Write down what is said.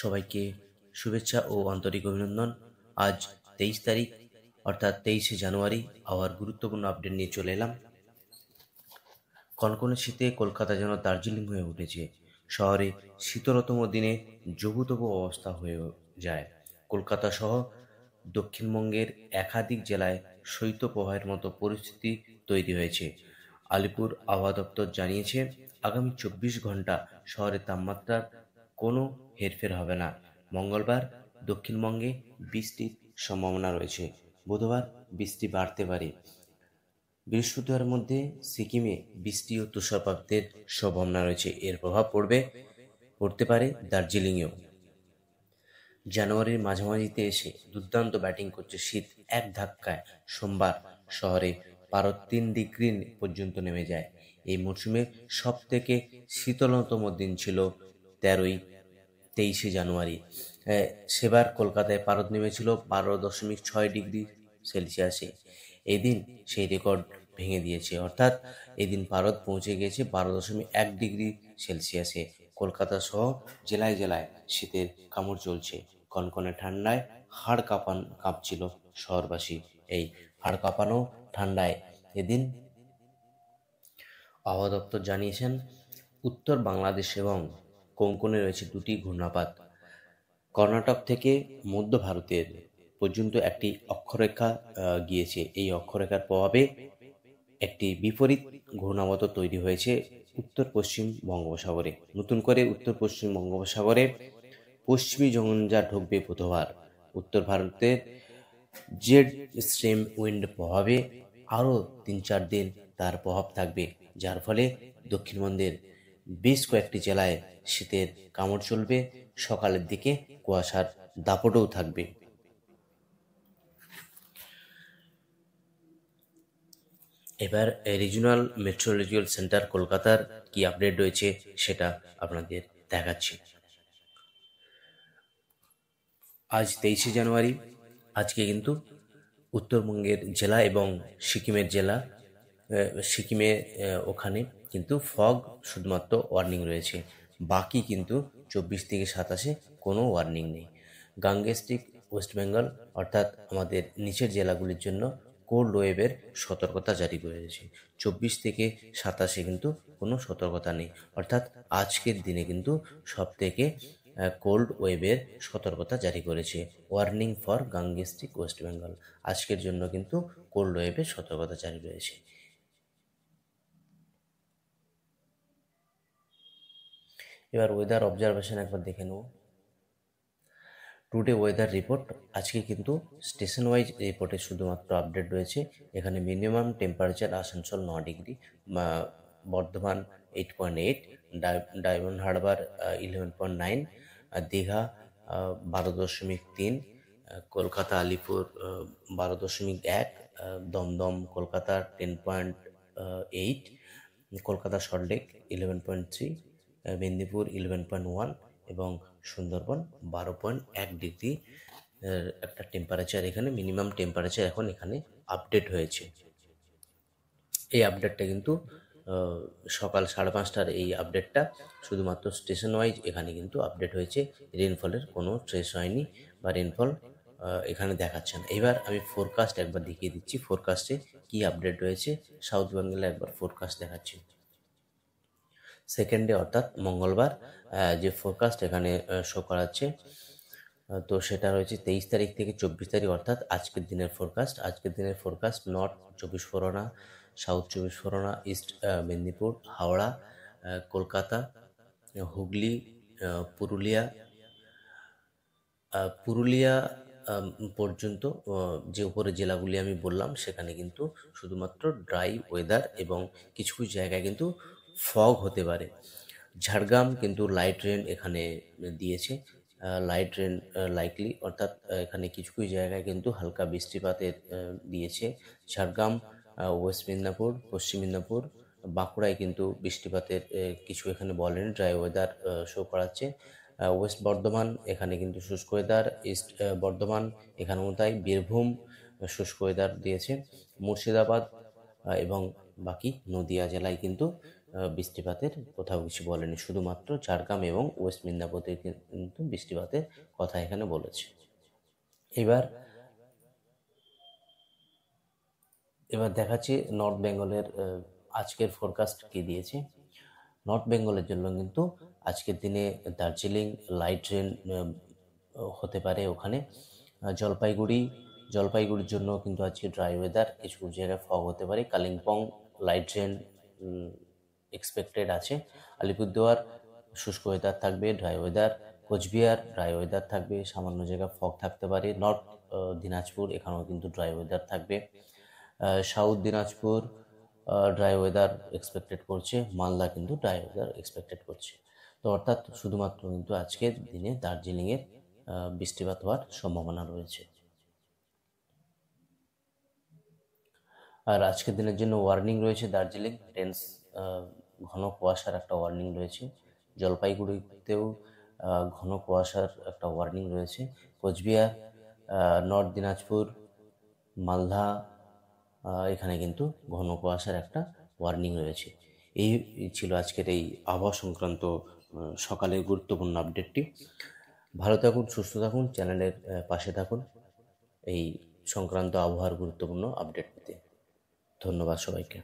সবাইকে শুভেচ্ছা ও আন্তরিক অভিনন্দন আজ তেইশ তারিখ অর্থাৎ তেইশে জানুয়ারি আবার গুরুত্বপূর্ণ আপডেট নিয়ে চলে এলাম কনকনে শীতে কলকাতা যেন দার্জিলিং হয়ে উঠেছে শহরে শীতলতম দিনে জবুতব অবস্থা হয়ে যায় কলকাতা সহ দক্ষিণবঙ্গের একাধিক জেলায় শৈত্যপ্রবাহের মতো পরিস্থিতি তৈরি হয়েছে আলিপুর আবহাওয়া দপ্তর জানিয়েছে আগামী চব্বিশ ঘন্টা শহরের তাপমাত্রার কোনো হেরফের হবে না মঙ্গলবার দক্ষিণবঙ্গে বৃষ্টির সম্ভাবনা রয়েছে বুধবার বৃষ্টি বাড়তে পারে বৃহস্পতিবার মধ্যে সিকিমে বৃষ্টি ও তুষারপাতের সম্ভাবনা রয়েছে এর প্রভাব পড়বে পড়তে পারে দার্জিলিংয়েও জানুয়ারির মাঝামাঝিতে এসে দুর্দান্ত ব্যাটিং করছে শীত এক ধাক্কায় সোমবার শহরে পারো তিন ডিগ্রি পর্যন্ত নেমে যায় এই মরশুমে সব থেকে শীতলতম দিন ছিল তেরোই তেইশে জানুয়ারি সেবার কলকাতায় পারদ নেমেছিল বারো দশমিক ছয় ডিগ্রি সেলসিয়াসে এদিন সেই রেকর্ড ভেঙে দিয়েছে অর্থাৎ এদিন পারদ পৌঁছে গিয়েছে বারো দশমিক এক ডিগ্রি সেলসিয়াসে কলকাতা সহ জেলায় জেলায় শীতের কামড় চলছে কনকনে ঠান্ডায় হাড় কাঁপান কাঁপছিল শহরবাসী এই হাড় কাঁপানো ঠান্ডায় এদিন আবহাওয়া দপ্তর জানিয়েছেন উত্তর বাংলাদেশ এবং কোঙ্কনে রয়েছে দুটি ঘূর্ণাপাত কর্ণাটক থেকে মধ্য ভারতের পর্যন্ত একটি অক্ষরেখা গিয়েছে এই অক্ষরেখার প্রভাবে একটি বিপরীত ঘূর্ণাবত তৈরি হয়েছে উত্তর পশ্চিম বঙ্গোপসাগরে নতুন করে উত্তর পশ্চিম বঙ্গোপসাগরে পশ্চিমী জঞ্জা ঢুকবে বুধবার উত্তর ভারতের জেড স্ট্রিম উইন্ড প্রভাবে আরও তিন চার দিন তার প্রভাব থাকবে যার ফলে দক্ষিণবঙ্গের বেশ কয়েকটি জেলায় শীতের কামড় চলবে সকালের দিকে কুয়াশার দাপটও থাকবে এবার রিজিওনাল মেট্রোলজিক্যাল সেন্টার কলকাতার কি আপডেট রয়েছে সেটা আপনাদের দেখাচ্ছি আজ তেইশে জানুয়ারি আজকে কিন্তু উত্তরবঙ্গের জেলা এবং সিকিমের জেলা সিকিমে ওখানে কিন্তু ফগ শুধুমাত্র ওয়ার্নিং রয়েছে বাকি কিন্তু চব্বিশ থেকে সাতাশে কোনো ওয়ার্নিং নেই গাঙ্গেস্টিক ওয়েস্ট বেঙ্গল অর্থাৎ আমাদের নিচের জেলাগুলির জন্য কোল্ড ওয়েভের সতর্কতা জারি করেছে চব্বিশ থেকে সাতাশে কিন্তু কোনো সতর্কতা নেই অর্থাৎ আজকের দিনে কিন্তু সব থেকে কোল্ড ওয়েভের সতর্কতা জারি করেছে warning for Gangetic West Bengal আজকের জন্য কিন্তু কোল্ড ওয়েভের সতর্কতা জারি রয়েছে এবার ওয়েদার অবজারভেশন একবার দেখে নেব টুডে ওয়েদার রিপোর্ট আজকে কিন্তু স্টেশন ওয়াইজ রিপোর্টে শুধুমাত্র আপডেট রয়েছে এখানে মিনিমাম টেম্পারেচার আসানসোল ন degree Bardhaman eight point eight Diamond Harbour eleven point nine Digha বারো দশমিক তিন কলকাতা আলিপুর বারো দশমিক এক Dum Dum Kolkata ten point eight Kolkata Salt Lake eleven point three Medinipur eleven point one এবং সুন্দরবন বারো পয়েন্ট এক ডিগ্রি একটা টেম্পারেচার এখানে মিনিমাম টেম্পারেচার এখন এখানে আপডেট হয়েছে এই আপডেটটা কিন্তু সকাল সাড়ে পাঁচটার এই আপডেটটা শুধুমাত্র স্টেশন ওয়াইজ এখানে কিন্তু আপডেট হয়েছে রেনফলের কোনো ট্রেস হয়নি বা রেনফল এখানে দেখাচ্ছে না এবার আমি ফোরকাস্ট একবার দেখিয়ে দিচ্ছি ফোরকাস্টে কি আপডেট রয়েছে সাউথ বাংলা একবার ফোরকাস্ট দেখাচ্ছি সেকেন্ডে অর্থাৎ মঙ্গলবার যে ফোরকাস্ট এখানে শো করাচ্ছে তো সেটা রয়েছে তেইশ তারিখ থেকে চব্বিশ তারিখ অর্থাৎ আজকের দিনের ফোরকাস্ট আজকের দিনের ফোরকাস্ট নর্থ চব্বিশ পরগনা সাউথ চব্বিশ পরগনা ইস্ট মেদিনীপুর হাওড়া কলকাতা হুগলি পুরুলিয়া পুরুলিয়া পর্যন্ত যে উপরে জেলাগুলি আমি বললাম সেখানে কিন্তু শুধুমাত্র ড্রাই ওয়েদার এবং কিছু কিছু জায়গায় কিন্তু ফগ হতে পারে ঝাড়গ্রাম কিন্তু লাইট রেন এখানে দিয়েছে লাইট রেন লাইকলি অর্থাৎ এখানে কিছু কিছু জায়গায় কিন্তু হালকা বৃষ্টিপাতের দিয়েছে ঝাড়গ্রাম ওয়েস্ট মেদিনীপুর পশ্চিম মেদিনীপুর বাঁকুড়ায় কিন্তু বৃষ্টিপাতের কিছু এখানে বলেন ড্রাই ওয়েদার শো করাচ্ছে ওয়েস্ট বর্ধমান এখানে কিন্তু শুষ্ক ওয়েদার ইস্ট বর্ধমান এখানেও তাই বীরভূম শুষ্ক ওয়েদার দিয়েছে মুর্শিদাবাদ এবং বাকি নদিয়া জেলায় কিন্তু বৃষ্টিপাতের কোথাও কিছু বলেনি শুধুমাত্র ঝাড়গ্রাম এবং ওয়েস্ট মিদনাপুরে কিন্তু বৃষ্টিপাতের কথা এখানে বলেছে এবার এবার দেখাচ্ছি নর্থ বেঙ্গলের আজকের ফোরকাস্ট কি দিয়েছে নর্থ বেঙ্গলের জন্য কিন্তু আজকের দিনে দার্জিলিং লাইট রেন হতে পারে ওখানে জলপাইগুড়ি জলপাইগুড়ির জন্য কিন্তু আজকে ড্রাই ওয়েদার কিছু জায়গায় ফগ হতে পারে কালিম্পং লাইট রেন এক্সপেক্টেড আছে আলিপুরদুয়ার শুষ্ক ওয়েদার থাকবে dry weather Cooch Behar dry weather থাকবে সামান্য জায়গা ফগ থাকতে পারে নর্থ দিনাজপুর এখানেও কিন্তু ড্রাই ওয়েদার থাকবে south Dinajpur dry weather expected করছে মালদা কিন্তু ড্রাই ওয়েদার এক্সপেক্টেড করছে তো অর্থাৎ শুধুমাত্র কিন্তু আজকের দিনে দার্জিলিংয়ের বৃষ্টিপাত হওয়ার সম্ভাবনা রয়েছে আর আজকের দিনের জন্য ওয়ার্নিং রয়েছে দার্জিলিং ডেন্স ঘন কুয়াশার একটা ওয়ার্নিং রয়েছে জলপাইগুড়িতেও ঘন কুয়াশার একটা ওয়ার্নিং রয়েছে কোচবিহার নর্থ দিনাজপুর মালদা এখানে কিন্তু ঘন কুয়াশার একটা ওয়ার্নিং রয়েছে এই ছিল আজকের এই আবহাওয়া সংক্রান্ত সকালের গুরুত্বপূর্ণ আপডেটটি ভালো থাকুন সুস্থ থাকুন চ্যানেলের পাশে থাকুন এই সংক্রান্ত আবহাওয়ার গুরুত্বপূর্ণ আপডেট পেতে ধন্যবাদ সবাইকে